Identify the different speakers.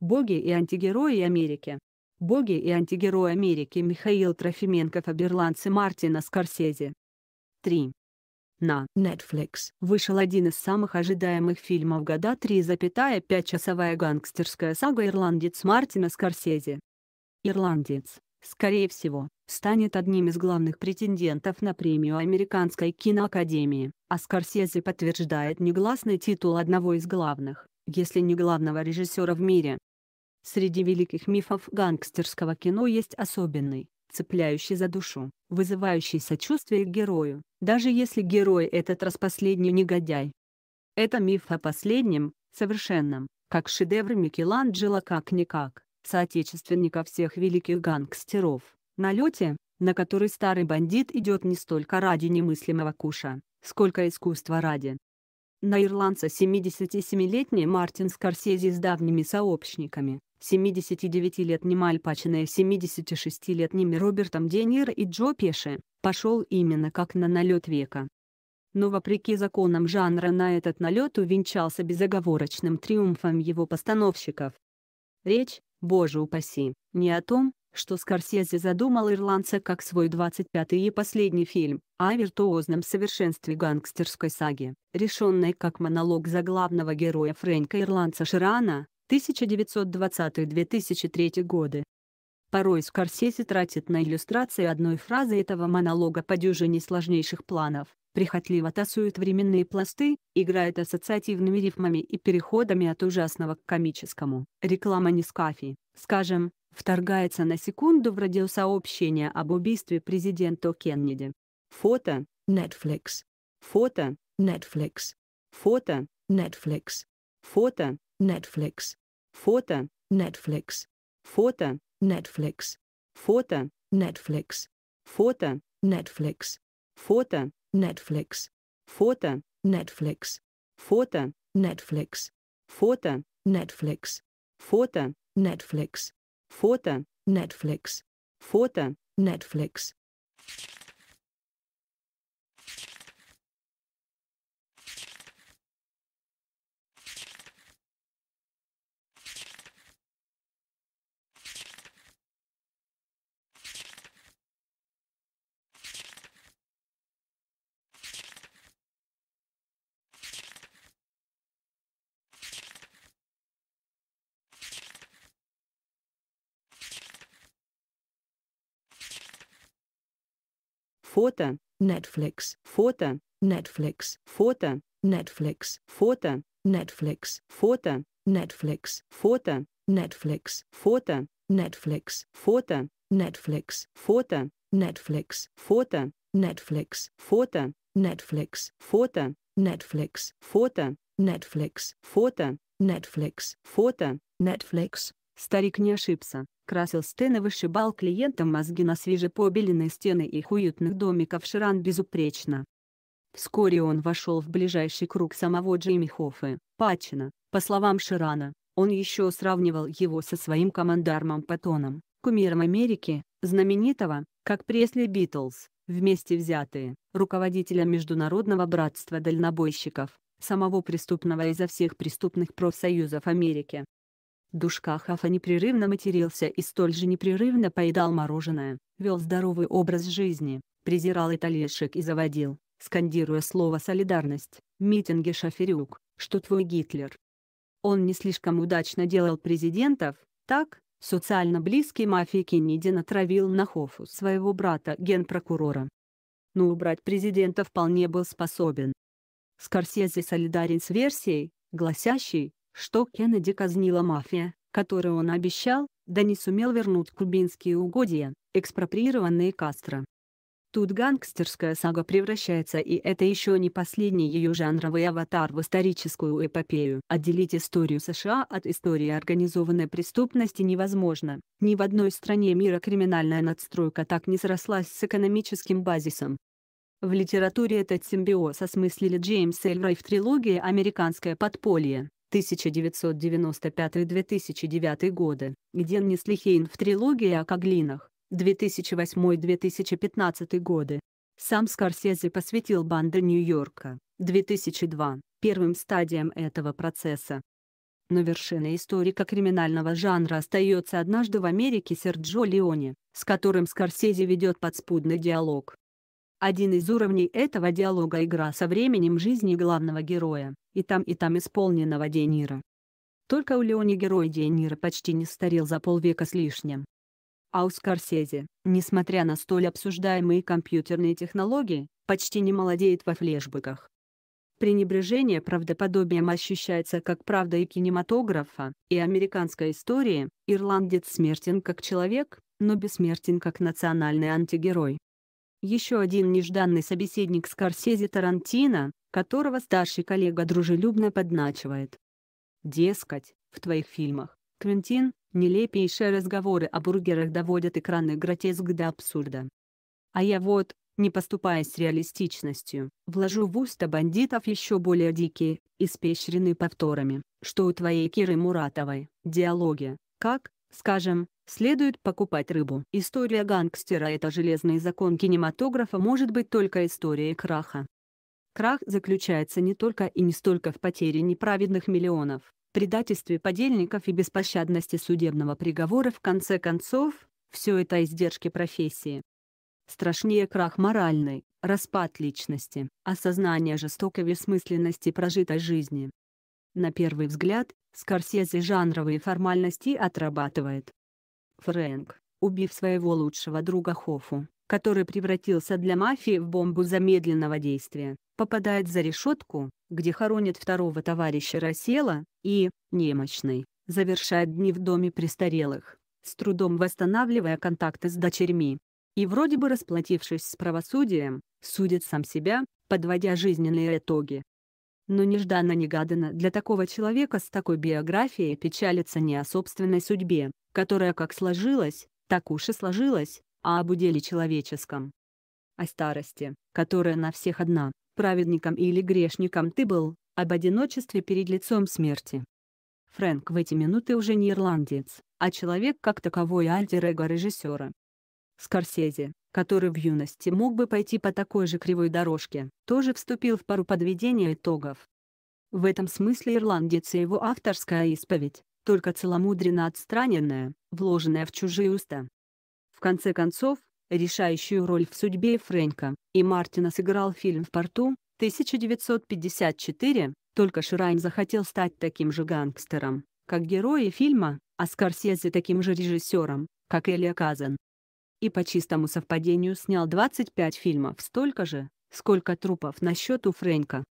Speaker 1: Боги и антигерои Америки. Боги и антигерои Америки Михаил Трофименков об ирландце Мартина Скорсезе. 3. На Netflix вышел один из самых ожидаемых фильмов года 3,5 часовая гангстерская сага «Ирландец» Мартина Скорсезе. «Ирландец», скорее всего, станет одним из главных претендентов на премию Американской киноакадемии, а Скорсезе подтверждает негласный титул одного из главных, если не главного режиссера в мире. Среди великих мифов гангстерского кино есть особенный, цепляющий за душу, вызывающий сочувствие к герою, даже если герой этот распоследний негодяй. Это миф о последнем, совершенном, как шедевр Микеланджело как-никак, соотечественника всех великих гангстеров, налете, на который старый бандит идет не столько ради немыслимого куша, сколько искусства ради. На ирландца 77-летний Мартин Скорсези с давними сообщниками, 79-летним Альпачиной и 76-летними Робертом Де Ниро и Джо Пеше пошел именно как на налет века. Но вопреки законам жанра на этот налет увенчался безоговорочным триумфом его постановщиков. Речь, боже упаси, не о том, что Скорсезе задумал «Ирландца» как свой 25-й и последний фильм, а о виртуозном совершенстве гангстерской саги, решенной как монолог за главного героя Фрэнка Ирландца Ширана, 1920-2003 годы. Порой Скорсезе тратит на иллюстрации одной фразы этого монолога по дюжине сложнейших планов, прихотливо тасует временные пласты, играет ассоциативными рифмами и переходами от ужасного к комическому. Реклама Нескафи, скажем, вторгается на секунду в радиосообщение об убийстве
Speaker 2: президента Кеннеди. Фото. Netflix. Фото. Netflix. Фото. Netflix. Фото. Netflix. Фото. Netflix. Фото. Netflix. Фото. Netflix. Фото. Netflix. Фото. Netflix. Фото. Netflix. Фото. Netflix. Фото. Netflix. Фото. Netflix. Фото. Netflix. Фото. Netflix. Фото. Netflix. Фото. Netflix. Фото. Netflix. Фото. Netflix. Фото. Netflix. Фото. Netflix. Фото. Netflix. Фото. Netflix. Фото. Netflix. Фото. Netflix. Фото. Netflix. Фото. Netflix. Фото. Netflix. Фото. Netflix. Фото. Netflix.
Speaker 1: Старик не ошибся, красил стены вышибал клиентам мозги на свежепобеленные стены их уютных домиков Ширан безупречно. Вскоре он вошел в ближайший круг самого Джимми Хоффе, Патчина. По словам Ширана, он еще сравнивал его со своим командармом Патоном, кумиром Америки, знаменитого, как Пресли Битлз, вместе взятые, руководителя Международного братства дальнобойщиков, самого преступного изо всех преступных профсоюзов Америки. Душка Хафа непрерывно матерился и столь же непрерывно поедал мороженое, вел здоровый образ жизни, презирал итальяншек и заводил, скандируя слово «солидарность», митинги Шаферюк, что твой Гитлер. Он не слишком удачно делал президентов, так, социально близкий мафии Кенниди натравил на Хофу своего брата генпрокурора. Но убрать президента вполне был способен. Скорсезе солидарен с версией, гласящей, что Кеннеди казнила мафия, которую он обещал, да не сумел вернуть кубинские угодья, экспроприированные Кастро. Тут гангстерская сага превращается и это еще не последний ее жанровый аватар в историческую эпопею. Отделить историю США от истории организованной преступности невозможно. Ни в одной стране мира криминальная надстройка так не срослась с экономическим базисом. В литературе этот симбиоз осмыслили Джеймс Эльрой в трилогии «Американское подполье». 1995-2009 годы, где Неслихейн в трилогии о Коглинах, 2008-2015 годы. Сам Скорсезе посвятил банды Нью-Йорка, 2002, первым стадиям этого процесса. Но вершиной историка криминального жанра остается однажды в Америке Серджо Леоне, с которым Скорсезе ведет подспудный диалог. Один из уровней этого диалога – игра со временем жизни главного героя, и там и там исполненного Де Ниро. Только у Леони герой Денира почти не старел за полвека с лишним. А у Скорсезе, несмотря на столь обсуждаемые компьютерные технологии, почти не молодеет во флешбеках. Пренебрежение правдоподобием ощущается как правда и кинематографа, и американской истории, ирландец смертен как человек, но бессмертен как национальный антигерой. Еще один нежданный собеседник Скорсезе Тарантино, которого старший коллега дружелюбно подначивает. Дескать, в твоих фильмах, Квентин, нелепейшие разговоры о бургерах доводят экранный гротеск до абсурда. А я вот, не поступая с реалистичностью, вложу в уста бандитов еще более дикие, испещренные повторами, что у твоей Киры Муратовой, диалоги, как, Скажем, следует покупать рыбу. История гангстера – это железный закон кинематографа может быть только историей краха. Крах заключается не только и не столько в потере неправедных миллионов, предательстве подельников и беспощадности судебного приговора в конце концов, все это издержки профессии. Страшнее крах моральный, распад личности, осознание жестокой бессмысленности прожитой жизни, на первый взгляд, Скорсезе жанровые формальности отрабатывает. Фрэнк, убив своего лучшего друга Хофу, который превратился для мафии в бомбу замедленного действия, попадает за решетку, где хоронит второго товарища Рассела, и, немощный, завершает дни в доме престарелых, с трудом восстанавливая контакты с дочерьми. И вроде бы расплатившись с правосудием, судит сам себя, подводя жизненные итоги. Но нежданно-негаданно для такого человека с такой биографией печалиться не о собственной судьбе, которая как сложилась, так уж и сложилась, а об уделе человеческом. О старости, которая на всех одна, праведником или грешником ты был, об одиночестве перед лицом смерти. Фрэнк в эти минуты уже не ирландец, а человек как таковой альтер-эго режиссера. Скорсезе, который в юности мог бы пойти по такой же кривой дорожке, тоже вступил в пару подведения итогов. В этом смысле ирландец и его авторская исповедь, только целомудренно отстраненная, вложенная в чужие уста. В конце концов, решающую роль в судьбе Фрэнка и Мартина сыграл фильм «В порту» 1954, только Шрайн захотел стать таким же гангстером, как герои фильма, а Скорсезе таким же режиссером, как Элия Казан и по чистому совпадению снял 25 фильмов столько же, сколько трупов на счету Фрэнка.